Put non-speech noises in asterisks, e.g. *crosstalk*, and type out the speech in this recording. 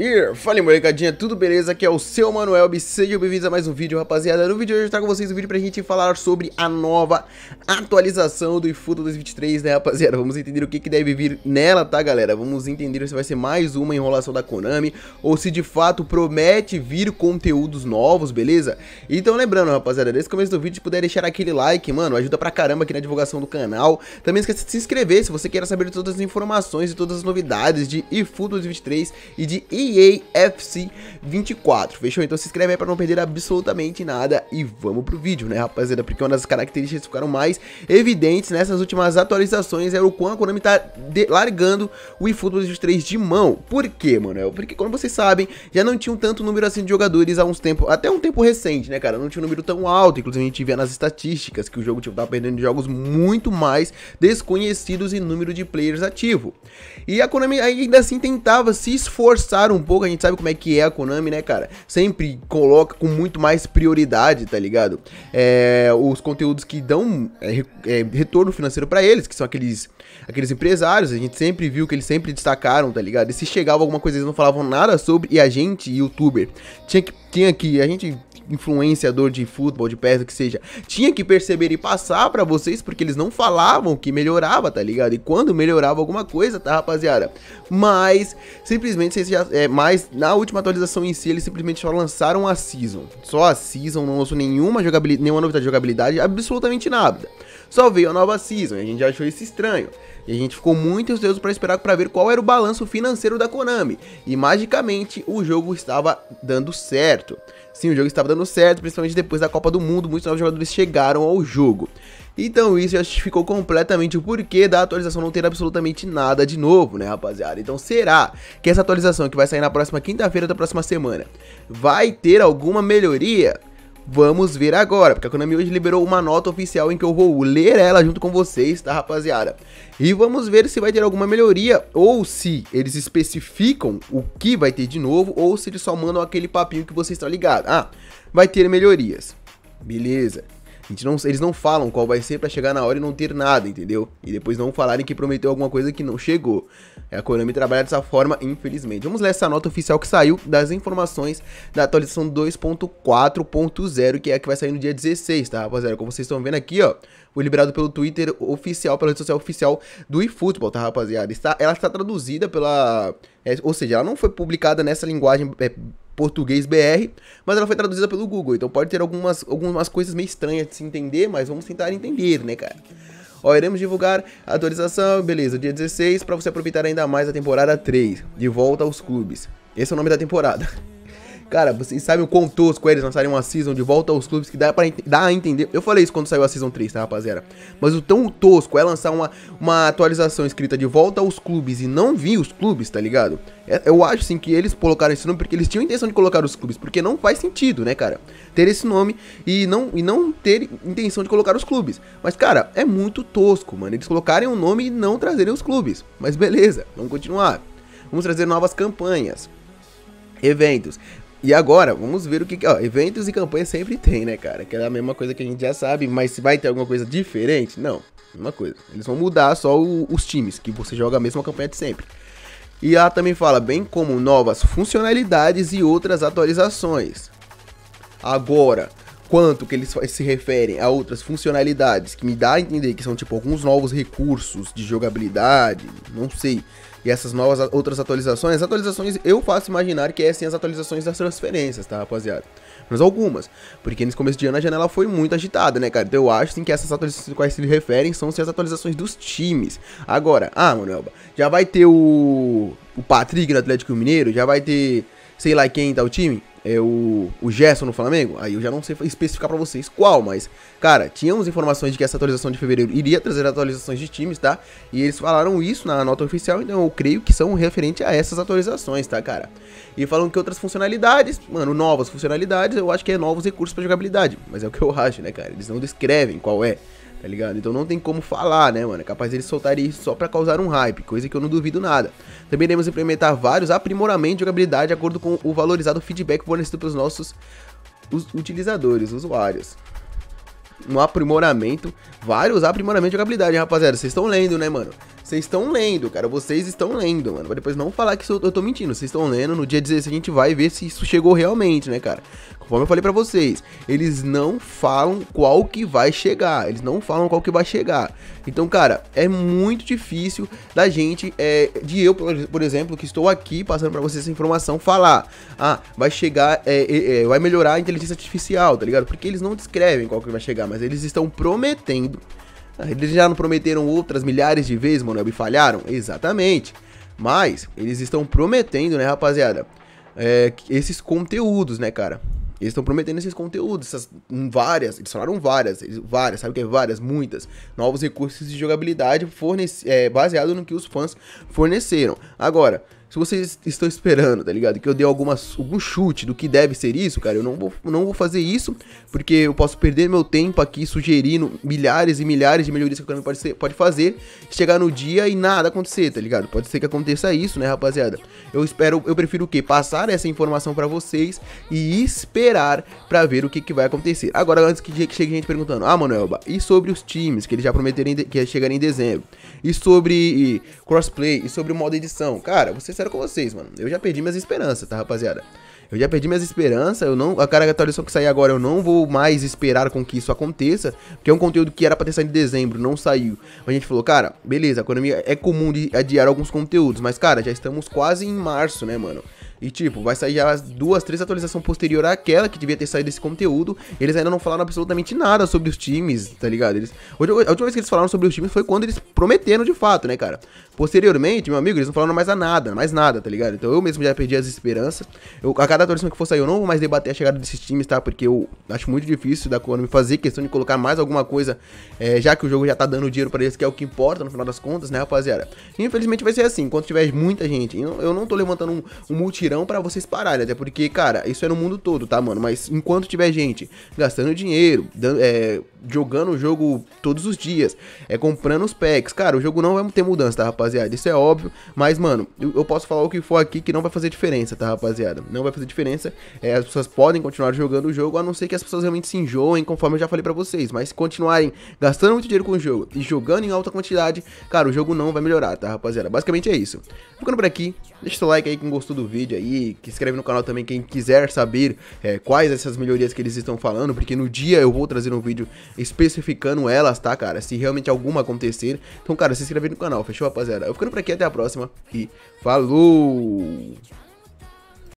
E fala molecadinha, tudo beleza? Aqui é o seu Manuel e sejam bem-vindos a mais um vídeo, rapaziada. No vídeo de hoje eu trago tá com vocês um vídeo pra gente falar sobre a nova atualização do IFUTA 2023, né rapaziada? Vamos entender o que, que deve vir nela, tá galera? Vamos entender se vai ser mais uma enrolação da Konami ou se de fato promete vir conteúdos novos, beleza? Então lembrando, rapaziada, desde o começo do vídeo, se puder deixar aquele like, mano, ajuda pra caramba aqui na divulgação do canal. Também esqueça de se inscrever se você quer saber todas as informações e todas as novidades de IFUTA 2023 e de EAFC 24, fechou? Então se inscreve aí pra não perder absolutamente nada e vamos pro vídeo, né rapaziada? Porque uma das características que ficaram mais evidentes nessas últimas atualizações é o quão a Konami tá largando o eFootball 23 de mão. Por quê, Manuel? Porque como vocês sabem, já não tinham tanto número assim de jogadores há uns tempos, até um tempo recente, né cara? Não tinha um número tão alto, inclusive a gente via nas estatísticas que o jogo tipo, tava perdendo jogos muito mais desconhecidos em número de players ativo. E a Konami ainda assim tentava se esforçar um um pouco, a gente sabe como é que é a Konami, né, cara? Sempre coloca com muito mais prioridade, tá ligado? É, os conteúdos que dão é, é, retorno financeiro para eles, que são aqueles, aqueles empresários, a gente sempre viu que eles sempre destacaram, tá ligado? E se chegava alguma coisa, eles não falavam nada sobre, e a gente, youtuber, tinha que, tinha que, a gente influenciador de futebol, de peça, que seja, tinha que perceber e passar para vocês, porque eles não falavam que melhorava, tá ligado? E quando melhorava alguma coisa, tá, rapaziada? Mas, simplesmente, vocês já, é, mas na última atualização em si, eles simplesmente só lançaram a Season. Só a Season, não lançou nenhuma jogabilidade, nenhuma novidade de jogabilidade, absolutamente nada só veio a nova season e a gente achou isso estranho. E a gente ficou muito ansioso para esperar para ver qual era o balanço financeiro da Konami. E magicamente o jogo estava dando certo. Sim, o jogo estava dando certo, principalmente depois da Copa do Mundo, muitos novos jogadores chegaram ao jogo. Então isso justificou completamente o porquê da atualização não ter absolutamente nada de novo, né, rapaziada? Então será que essa atualização que vai sair na próxima quinta-feira da próxima semana vai ter alguma melhoria? Vamos ver agora, porque a Konami hoje liberou uma nota oficial em que eu vou ler ela junto com vocês, tá rapaziada? E vamos ver se vai ter alguma melhoria, ou se eles especificam o que vai ter de novo, ou se eles só mandam aquele papinho que vocês estão ligados. Ah, vai ter melhorias. Beleza. A gente não, eles não falam qual vai ser para chegar na hora e não ter nada, entendeu? E depois não falarem que prometeu alguma coisa que não chegou. é A Konami trabalhar dessa forma, infelizmente. Vamos ler essa nota oficial que saiu das informações da atualização 2.4.0, que é a que vai sair no dia 16, tá, rapaziada? Como vocês estão vendo aqui, ó, foi liberado pelo Twitter oficial, pela rede social oficial do eFootball, tá, rapaziada? Está, ela está traduzida pela... É, ou seja, ela não foi publicada nessa linguagem... É, português BR, mas ela foi traduzida pelo Google, então pode ter algumas, algumas coisas meio estranhas de se entender, mas vamos tentar entender, né, cara? Ó, iremos divulgar a atualização, beleza, dia 16, para você aproveitar ainda mais a temporada 3, de volta aos clubes. Esse é o nome da temporada. Cara, vocês sabem o quão tosco é eles lançarem uma season de volta aos clubes que dá, pra, dá a entender. Eu falei isso quando saiu a season 3, tá, rapaziada? Mas o tão tosco é lançar uma, uma atualização escrita de volta aos clubes e não vir os clubes, tá ligado? É, eu acho, sim, que eles colocaram esse nome porque eles tinham a intenção de colocar os clubes, porque não faz sentido, né, cara? Ter esse nome e não, e não ter intenção de colocar os clubes. Mas, cara, é muito tosco, mano. Eles colocarem o um nome e não trazerem os clubes. Mas beleza, vamos continuar. Vamos trazer novas campanhas eventos. E agora, vamos ver o que. Ó, eventos e campanhas sempre tem, né, cara? Que é a mesma coisa que a gente já sabe, mas se vai ter alguma coisa diferente? Não, mesma coisa. Eles vão mudar só o, os times, que você joga a mesma campanha de sempre. E ela também fala, bem como novas funcionalidades e outras atualizações. Agora, quanto que eles se referem a outras funcionalidades que me dá a entender que são tipo alguns novos recursos de jogabilidade, não sei. E essas novas outras atualizações, atualizações eu faço imaginar que essas são as atualizações das transferências, tá, rapaziada? Mas algumas, porque nesse começo de ano a janela foi muito agitada, né, cara? Então eu acho sim, que essas atualizações quais se referem são sim, as atualizações dos times. Agora, ah, Manoelba, já vai ter o o Patrick no Atlético Mineiro, já vai ter sei lá quem tá o time é, o, o Gerson no Flamengo? Aí eu já não sei especificar para vocês qual, mas, cara, tínhamos informações de que essa atualização de fevereiro iria trazer atualizações de times, tá? E eles falaram isso na nota oficial, então eu creio que são referente a essas atualizações, tá, cara? E falam que outras funcionalidades, mano, novas funcionalidades, eu acho que é novos recursos para jogabilidade, mas é o que eu *laughs* acho, né, cara? Eles não descrevem qual é tá ligado? Então não tem como falar, né, mano? É capaz eles soltar isso só pra causar um hype, coisa que eu não duvido nada. Também iremos implementar vários aprimoramentos de jogabilidade de acordo com o valorizado feedback fornecido pelos nossos utilizadores, usuários. Um aprimoramento, vários aprimoramentos de jogabilidade, rapaziada. Vocês estão lendo, né, mano? Vocês estão lendo, cara. Vocês estão lendo, mano. Pra depois não falar que eu tô mentindo. Vocês estão lendo. No dia 16 a gente vai ver se isso chegou realmente, né, cara? Conforme eu falei para vocês, eles não falam qual que vai chegar. Eles não falam qual que vai chegar. Então, cara, é muito difícil da gente, é, de eu, por exemplo, que estou aqui passando para vocês essa informação, falar. Ah, vai chegar, é, é, é, vai melhorar a inteligência artificial, tá ligado? Porque eles não descrevem qual que vai chegar, mas eles estão prometendo eles já não prometeram outras milhares de vezes, Manuel, e falharam? Exatamente. Mas eles estão prometendo, né, rapaziada? É, esses conteúdos, né, cara? Eles estão prometendo esses conteúdos, essas, hum, várias, eles falaram várias, várias, sabe o que é várias, muitas, novos recursos de jogabilidade fornece, é, baseado no que os fãs forneceram. Agora, se vocês estão esperando, tá ligado? Que eu dê algumas, algum chute do que deve ser isso, cara, eu não vou, não vou fazer isso, porque eu posso perder meu tempo aqui sugerindo milhares e milhares de melhorias que o canal pode, ser, pode fazer, chegar no dia e nada acontecer, tá ligado? Pode ser que aconteça isso, né, rapaziada? Eu espero, eu prefiro o quê? Passar essa informação para vocês e esperar para ver o que, que vai acontecer. Agora, antes que chegue gente perguntando, ah, Manuelba, e sobre os times que eles já prometeram que chegarem em dezembro? E sobre crossplay? E sobre o modo edição? Cara, vocês sincero com vocês, mano. Eu já perdi minhas esperanças, tá, rapaziada? Eu já perdi minhas esperanças, eu não, a atualização que sair agora, eu não vou mais esperar com que isso aconteça, porque é um conteúdo que era pra ter saído em dezembro, não saiu. A gente falou, cara, beleza, a economia é comum de adiar alguns conteúdos, mas, cara, já estamos quase em março, né, mano? E tipo, vai sair já as duas, três atualizações posterior àquela que devia ter saído esse conteúdo. Eles ainda não falaram absolutamente nada sobre os times, tá ligado? Eles, a última vez que eles falaram sobre os times foi quando eles prometeram de fato, né, cara? Posteriormente, meu amigo, eles não falaram mais a nada, mais nada, tá ligado? Então eu mesmo já perdi as esperanças. Eu, a cada atualização que for sair, eu não vou mais debater a chegada desses times, tá? Porque eu acho muito difícil da Konami fazer questão de colocar mais alguma coisa, é, já que o jogo já tá dando dinheiro para eles, que é o que importa no final das contas, né, rapaziada? Infelizmente vai ser assim, enquanto tiver muita gente. Eu, eu não tô levantando um, um multi virão para vocês pararem. Até porque, cara, isso é no mundo todo, tá, mano? Mas enquanto tiver gente gastando dinheiro, dando, é, jogando o jogo todos os dias, é comprando os packs. Cara, o jogo não vai ter mudança, tá, rapaziada? Isso é óbvio, mas, mano, eu, posso falar o que for aqui que não vai fazer diferença, tá, rapaziada? Não vai fazer diferença. É, as pessoas podem continuar jogando o jogo, a não ser que as pessoas realmente se enjoem, conforme eu já falei pra vocês. Mas se continuarem gastando muito dinheiro com o jogo e jogando em alta quantidade, cara, o jogo não vai melhorar, tá, rapaziada? Basicamente é isso. Ficando por aqui, deixa seu like aí quem gostou do vídeo aí, que inscreve no canal também quem quiser saber é, quais essas melhorias que eles estão falando, porque no dia eu vou trazer um vídeo especificando elas, tá, cara? Se realmente alguma acontecer. Então, cara, se inscreve no canal, fechou, rapaziada? Eu ficando por aqui, até a próxima e falou!